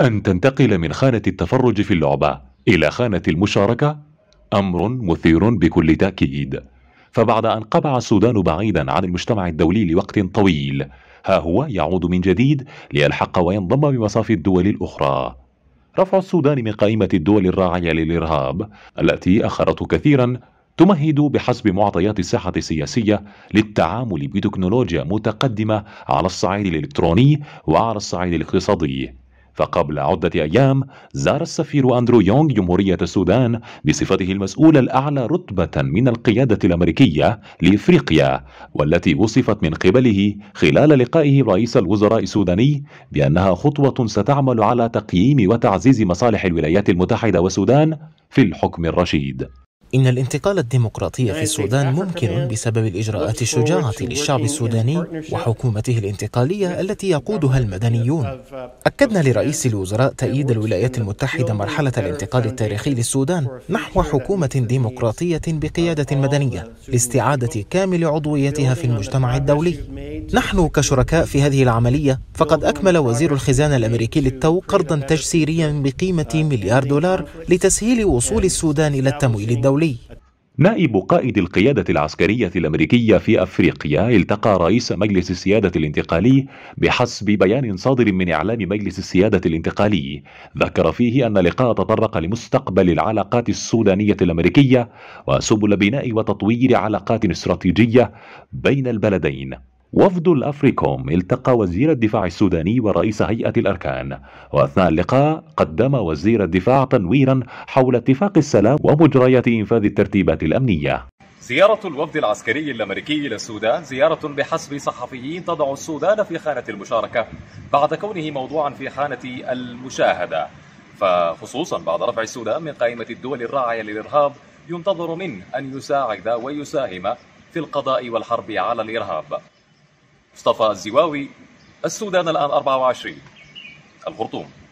أن تنتقل من خانة التفرج في اللعبة إلى خانة المشاركة أمر مثير بكل تأكيد فبعد أن قبع السودان بعيدا عن المجتمع الدولي لوقت طويل ها هو يعود من جديد ليلحق وينضم بمصاف الدول الأخرى رفع السودان من قائمة الدول الراعية للإرهاب التي أخرته كثيرا تمهد بحسب معطيات الساحة السياسية للتعامل بتكنولوجيا متقدمة على الصعيد الإلكتروني وعلى الصعيد الاقتصادي فقبل عدة أيام زار السفير أندرو يونغ جمهورية السودان بصفته المسؤول الأعلى رتبة من القيادة الأمريكية لإفريقيا والتي وصفت من قبله خلال لقائه رئيس الوزراء السوداني بأنها خطوة ستعمل على تقييم وتعزيز مصالح الولايات المتحدة والسودان في الحكم الرشيد إن الانتقال الديمقراطي في السودان ممكن بسبب الإجراءات الشجاعة للشعب السوداني وحكومته الانتقالية التي يقودها المدنيون. Uh, أكدنا لرئيس الوزراء تأييد الولايات المتحدة مرحلة الانتقال التاريخي للسودان نحو حكومة ديمقراطية بقيادة مدنية لاستعادة كامل عضويتها في المجتمع الدولي. نحن كشركاء في هذه العملية فقد أكمل وزير الخزانة الأمريكي للتو قرضا تجسيريا بقيمة uh, مليار دولار لتسهيل وصول السودان إلى التمويل الدولي. نائب قائد القيادة العسكرية الأمريكية في أفريقيا التقى رئيس مجلس السيادة الانتقالي بحسب بيان صادر من إعلام مجلس السيادة الانتقالي ذكر فيه أن اللقاء تطرق لمستقبل العلاقات السودانية الأمريكية وسبل بناء وتطوير علاقات استراتيجية بين البلدين وفد الأفريكوم التقى وزير الدفاع السوداني ورئيس هيئة الأركان وأثناء اللقاء قدم وزير الدفاع تنويرا حول اتفاق السلام ومجريات إنفاذ الترتيبات الأمنية زيارة الوفد العسكري الأمريكي الى السودان زيارة بحسب صحفيين تضع السودان في خانة المشاركة بعد كونه موضوعا في خانة المشاهدة فخصوصا بعد رفع السودان من قائمة الدول الراعية للإرهاب ينتظر منه أن يساعد ويساهم في القضاء والحرب على الإرهاب مصطفى الزواوي السودان الآن 24 الخرطوم